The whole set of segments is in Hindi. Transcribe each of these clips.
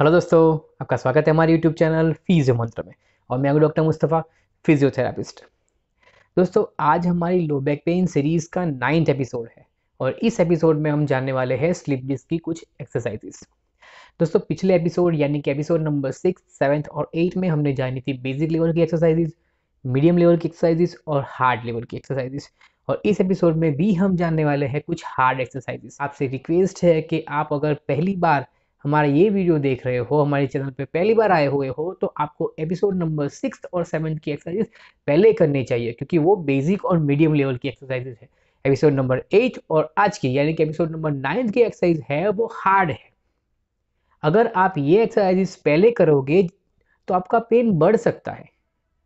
हेलो दोस्तों आपका स्वागत है हमारे यूट्यूब चैनल फिजियो मंत्र में और मैं हूं डॉक्टर मुस्तफ़ा फिजियोथेरापिस्ट दोस्तों आज हमारी लो बैक पेन सीरीज़ का नाइन्थ एपिसोड है और इस एपिसोड में हम जानने वाले हैं स्लिप डिस्क की कुछ एक्सरसाइजेस दोस्तों पिछले एपिसोड यानी कि एपिसोड नंबर सिक्स सेवन्थ और एट में हमने जानी थी बेसिक लेवल की एक्सरसाइजेज मीडियम लेवल की एक्सरसाइजेज और हार्ड लेवल की एक्सरसाइजेज और इस एपिसोड में भी हम जानने वाले हैं कुछ हार्ड एक्सरसाइजेस आपसे रिक्वेस्ट है कि आप अगर पहली बार हमारा ये वीडियो देख रहे हो हमारे चैनल पे पहली बार आए हुए हो तो आपको एपिसोड नंबर सिक्स और सेवन की एक्सरसाइज पहले करनी चाहिए क्योंकि वो बेसिक और मीडियम लेवल की एक्सरसाइजेज है एपिसोड नंबर एट और आज की यानी कि एपिसोड नंबर नाइन्थ की एक्सरसाइज है वो हार्ड है अगर आप ये एक्सरसाइजेस पहले करोगे तो आपका पेन बढ़ सकता है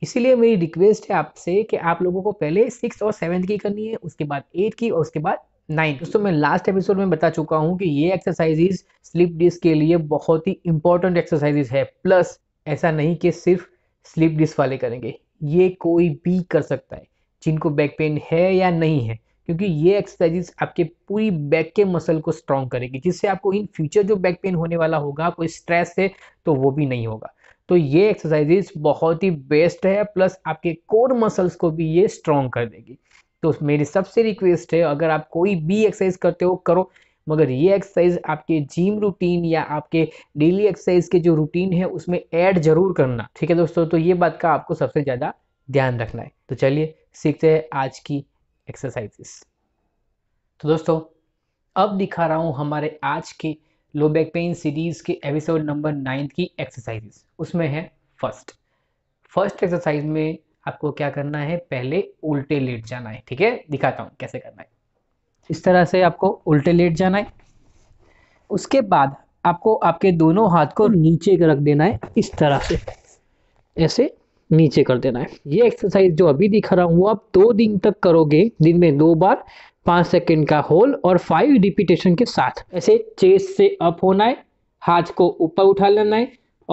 इसीलिए मेरी रिक्वेस्ट है आपसे कि आप लोगों को पहले सिक्स और सेवन्थ की करनी है उसके बाद एट की और उसके बाद नाइन दोस्तों मैं लास्ट एपिसोड में बता चुका हूँ कि ये एक्सरसाइजेज स्लिप डिस्क के लिए बहुत ही इंपॉर्टेंट एक्सरसाइजेज है प्लस ऐसा नहीं कि सिर्फ स्लिप डिस्क वाले करेंगे ये कोई भी कर सकता है जिनको बैक पेन है या नहीं है क्योंकि ये एक्सरसाइजेज आपके पूरी बैक के मसल को स्ट्रॉन्ग करेगी जिससे आपको इन फ्यूचर जो बैक पेन होने वाला होगा कोई स्ट्रेस है तो वो भी नहीं होगा तो ये एक्सरसाइजेज बहुत ही बेस्ट है प्लस आपके कोर मसल्स को भी ये स्ट्रॉन्ग कर देगी तो मेरी सबसे रिक्वेस्ट है अगर आप कोई भी एक्सरसाइज करते हो करो मगर ये एक्सरसाइज आपके जिम रूटीन या आपके डेली एक्सरसाइज के जो रूटीन है उसमें ऐड जरूर करना ठीक है दोस्तों तो ये बात का आपको सबसे ज़्यादा ध्यान रखना है तो चलिए सीखते हैं आज की एक्सरसाइजेस तो दोस्तों अब दिखा रहा हूँ हमारे आज के लो बैक पेन सीरीज के एपिसोड नंबर नाइन्थ की एक्सरसाइजेस उसमें है फर्स्ट फर्स्ट एक्सरसाइज में आपको क्या करना है पहले उल्टे लेट जाना है ठीक है दिखाता हूँ कैसे करना है इस तरह से आपको उल्टे लेट जाना है उसके बाद आपको आपके दोनों हाथ को नीचे रख देना है इस तरह से ऐसे नीचे कर देना है ये एक्सरसाइज जो अभी दिखा रहा हूँ वो आप दो दिन तक करोगे दिन में दो बार पाँच सेकेंड का होल और फाइव रिपीटेशन के साथ ऐसे चेस्ट से अप होना है हाथ को ऊपर उठा लेना है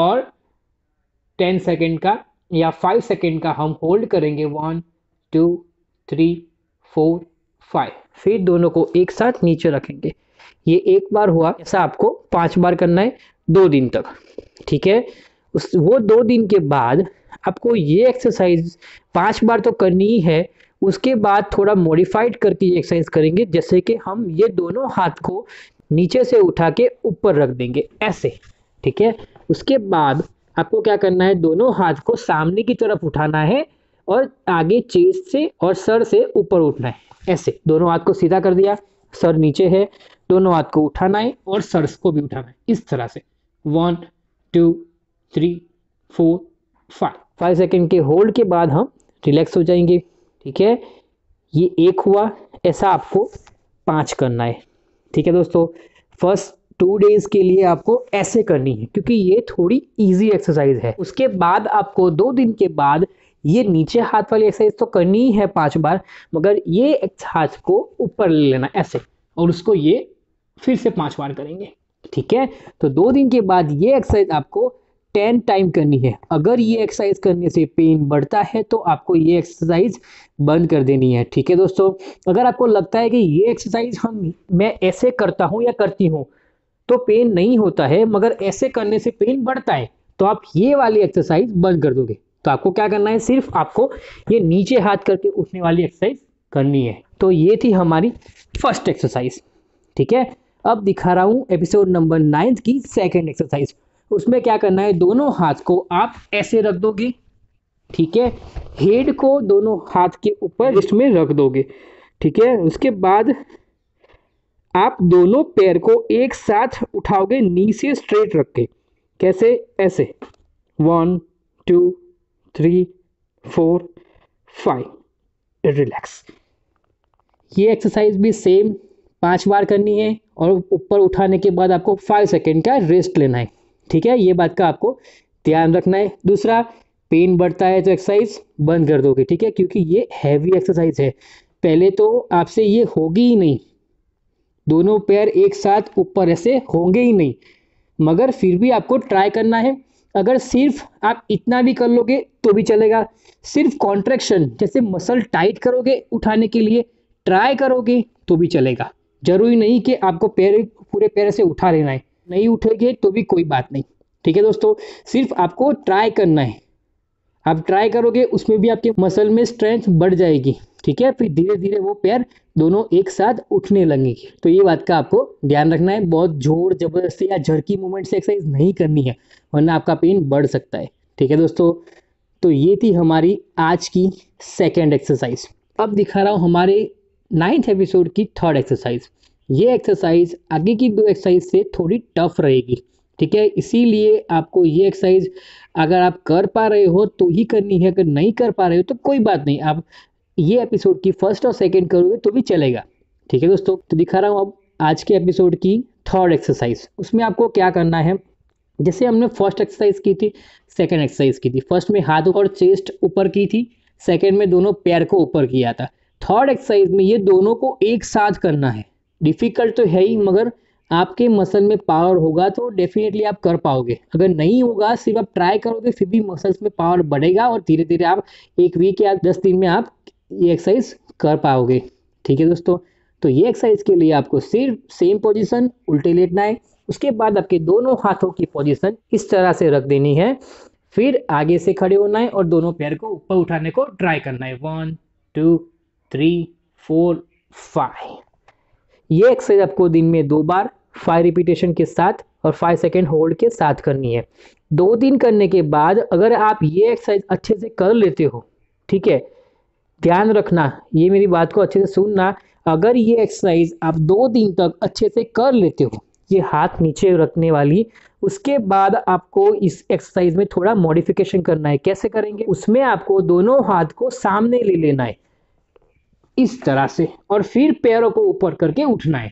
और टेन सेकेंड का या फाइव सेकेंड का हम होल्ड करेंगे one two three four five फिर दोनों को एक साथ नीचे रखेंगे ये एक बार हुआ ऐसा आपको पांच बार करना है दो दिन तक ठीक है उस वो दो दिन के बाद आपको ये एक्सरसाइज पांच बार तो करनी ही है उसके बाद थोड़ा मॉडिफाइड करके ये एक्सरसाइज करेंगे जैसे कि हम ये दोनों हाथ को नीचे से उठा के ऊपर रख देंगे ऐसे ठीक है उसके बाद आपको क्या करना है दोनों हाथ को सामने की तरफ उठाना है और आगे चेस्ट से और सर से ऊपर उठना है ऐसे दोनों हाथ को सीधा कर दिया सर नीचे है दोनों हाथ को उठाना है और सर को भी उठाना है इस तरह से one two three four five five second के होल्ड के बाद हम रिलैक्स हो जाएंगे ठीक है ये एक हुआ ऐसा आपको पांच करना है ठीक है दोस्तों फर्स्ट टू डेज के लिए आपको ऐसे करनी है क्योंकि ये थोड़ी ईजी एक्सरसाइज है उसके बाद आपको दो दिन के बाद ये नीचे हाथ वाली एक्सरसाइज तो करनी ही है पांच बार मगर ये हाथ को ऊपर ले लेना ऐसे और उसको ये फिर से पांच बार करेंगे ठीक है तो दो दिन के बाद ये एक्सरसाइज आपको टेन टाइम करनी है अगर ये एक्सरसाइज करने से पेन बढ़ता है तो आपको ये एक्सरसाइज बंद कर देनी है ठीक है दोस्तों अगर आपको लगता है कि ये एक्सरसाइज हम मैं ऐसे करता हूँ या करती हूँ तो पेन नहीं होता है मगर ऐसे करने से पेन बढ़ता है तो आप ये वाली एक्सरसाइज बंद कर दोगे तो आपको क्या करना है सिर्फ आपको ये नीचे हाथ करके उठने वाली एक्सरसाइज करनी है तो ये थी हमारी फर्स्ट एक्सरसाइज ठीक है अब दिखा रहा हूँ एपिसोड नंबर नाइन्थ की सेकेंड एक्सरसाइज उसमें क्या करना है दोनों हाथ को आप ऐसे रख दोगे ठीक है हेड को दोनों हाथ के ऊपर इसमें में रख दोगे ठीक है उसके बाद आप दोनों पैर को एक साथ उठाओगे नीचे स्ट्रेट रख के कैसे ऐसे one two three four five relax ये एक्सरसाइज भी सेम पांच बार करनी है और ऊपर उठाने के बाद आपको फाइव सेकेंड का रेस्ट लेना है ठीक है ये बात का आपको ध्यान रखना है दूसरा पेन बढ़ता है तो एक्सरसाइज बंद कर दोगे ठीक है क्योंकि ये हैवी एक्सरसाइज है पहले तो आपसे ये होगी ही नहीं दोनों पैर एक साथ ऊपर ऐसे होंगे ही नहीं मगर फिर भी आपको ट्राई करना है अगर सिर्फ आप इतना भी कर लोगे तो भी चलेगा सिर्फ कॉन्ट्रेक्शन जैसे मसल टाइट करोगे उठाने के लिए ट्राई करोगे तो भी चलेगा जरूरी नहीं कि आपको पैर पूरे पैर से उठा लेना है नहीं उठेंगे तो भी कोई बात नहीं ठीक है दोस्तों सिर्फ आपको ट्राई करना है आप ट्राई करोगे उसमें भी आपके मसल में स्ट्रेंथ बढ़ जाएगी ठीक है फिर धीरे धीरे वो पैर दोनों एक साथ उठने लगेंगे तो ये बात का आपको ध्यान रखना है बहुत जोर जबरदस्ती या झड़की मूवमेंट से एक्सरसाइज नहीं करनी है वरना आपका पेन बढ़ सकता है ठीक है दोस्तों तो ये थी हमारी आज की सेकेंड एक्सरसाइज अब दिखा रहा हूँ हमारे नाइन्थ एपिसोड की थर्ड एक्सरसाइज ये एक्सरसाइज आगे की दो एक्सरसाइज से थोड़ी टफ रहेगी ठीक है इसीलिए आपको ये एक्सरसाइज अगर आप कर पा रहे हो तो ही करनी है अगर कर नहीं कर पा रहे हो तो कोई बात नहीं आप ये एपिसोड की फर्स्ट और सेकेंड करोगे तो भी चलेगा ठीक है दोस्तों तो दिखा रहा हूँ अब आज के एपिसोड की थर्ड एक्सरसाइज उसमें आपको क्या करना है जैसे हमने फर्स्ट एक्सरसाइज की थी सेकेंड एक्सरसाइज की थी फर्स्ट में हाथों और चेस्ट ऊपर की थी सेकेंड में दोनों पैर को ऊपर किया था थर्ड एक्सरसाइज में ये दोनों को एक साथ करना है डिफ़िकल्ट तो है ही मगर आपके मसल में पावर होगा तो डेफिनेटली आप कर पाओगे अगर नहीं होगा सिर्फ आप ट्राई करोगे फिर भी मसल्स में पावर बढ़ेगा और धीरे धीरे आप एक वीक या दस दिन में आप ये एक्सरसाइज कर पाओगे ठीक है दोस्तों तो ये एक्सरसाइज के लिए आपको सिर्फ सेम पोजीशन उल्टे लेटना है उसके बाद आपके दोनों हाथों की पोजीशन इस तरह से रख देनी है फिर आगे से खड़े होना है और दोनों पैर को ऊपर उठाने को ट्राई करना है one two three four five ये एक्सरसाइज आपको दिन में दो बार फाइव रिपीटेशन के साथ और फाइव सेकेंड होल्ड के साथ करनी है दो दिन करने के बाद अगर आप ये एक्सरसाइज अच्छे से कर लेते हो ठीक है ध्यान रखना ये मेरी बात को अच्छे से सुनना अगर ये एक्सरसाइज आप दो दिन तक अच्छे से कर लेते हो ये हाथ नीचे रखने वाली उसके बाद आपको इस एक्सरसाइज में थोड़ा मॉडिफिकेशन करना है कैसे करेंगे उसमें आपको दोनों हाथ को सामने ले लेना है इस तरह से और फिर पैरों को ऊपर करके उठना है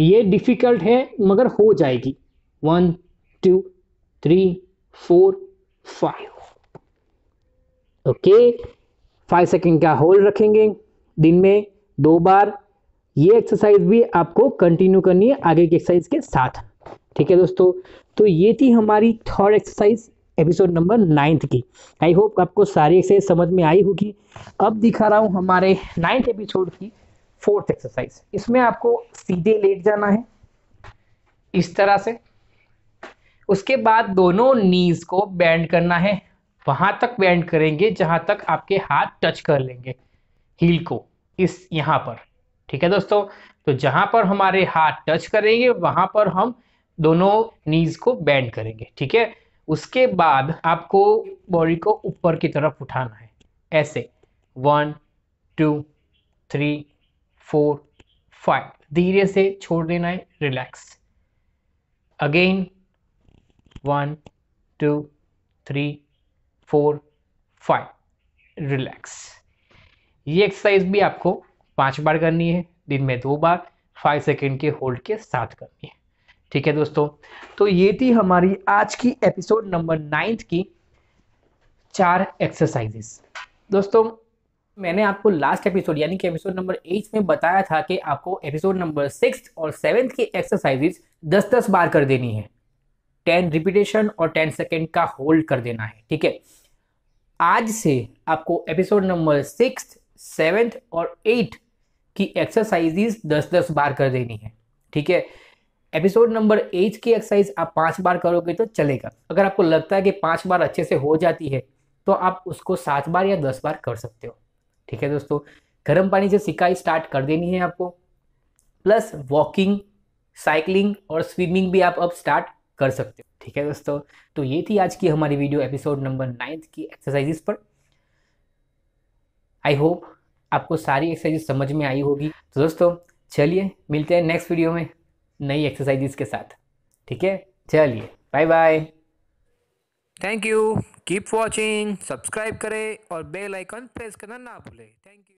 ये डिफिकल्ट है मगर हो जाएगी one two three four five okay five second का होल्ड रखेंगे दिन में दो बार ये एक्सरसाइज भी आपको कंटिन्यू करनी है आगे की एक्सरसाइज के साथ ठीक है दोस्तों तो ये थी हमारी third exercise episode number ninth की आई होप आपको सारी एक्सरसाइज समझ में आई होगी अब दिखा रहा हूँ हमारे नाइन्थ एपिसोड की फोर्थ एक्सरसाइज इसमें आपको सीधे लेट जाना है इस तरह से उसके बाद दोनों नीज को बैंड करना है वहां तक बैंड करेंगे जहां तक आपके हाथ टच कर लेंगे हील को इस यहां पर ठीक है दोस्तों तो जहां पर हमारे हाथ टच करेंगे वहां पर हम दोनों नीज को बैंड करेंगे ठीक है उसके बाद आपको बॉडी को ऊपर की तरफ उठाना है ऐसे one two three four five धीरे से छोड़ देना है relax again one two three four five relax ये एक्सरसाइज भी आपको पांच बार करनी है दिन में दो बार फाइव सेकेंड के होल्ड के साथ करनी है ठीक है दोस्तों तो ये थी हमारी आज की एपिसोड नंबर नाइन्थ की चार एक्सरसाइजेस दोस्तों मैंने आपको लास्ट एपिसोड यानी कि एपिसोड नंबर एट में बताया था कि आपको एपिसोड नंबर सिक्स और सेवेंथ की एक्सरसाइजेज दस दस बार कर देनी है टेन रिपीटेशन और टेन सेकेंड का होल्ड कर देना है ठीक है आज से आपको एपिसोड नंबर सिक्स सेवेंथ और एट की एक्सरसाइजेस दस दस बार कर देनी है ठीक है एपिसोड नंबर एट की एक्सरसाइज आप पांच बार करोगे तो चलेगा अगर आपको लगता है कि पांच बार अच्छे से हो जाती है तो आप उसको सात बार या दस बार कर सकते हो ठीक है दोस्तों गर्म पानी से सिकाई स्टार्ट कर देनी है आपको प्लस वॉकिंग साइकिलिंग और स्विमिंग भी आप अब स्टार्ट कर सकते हो ठीक है दोस्तों तो ये थी आज की हमारी वीडियो एपिसोड नंबर नाइन्थ की एक्सरसाइजेस पर आई होप आपको सारी एक्सरसाइजेस समझ में आई होगी तो दोस्तों चलिए मिलते हैं नेक्स्ट वीडियो में नई एक्सरसाइजेस के साथ ठीक है चलिए bye bye thank you keep watching subscribe करें और बेल आइकन प्रेस करना ना भूलें थैंक यू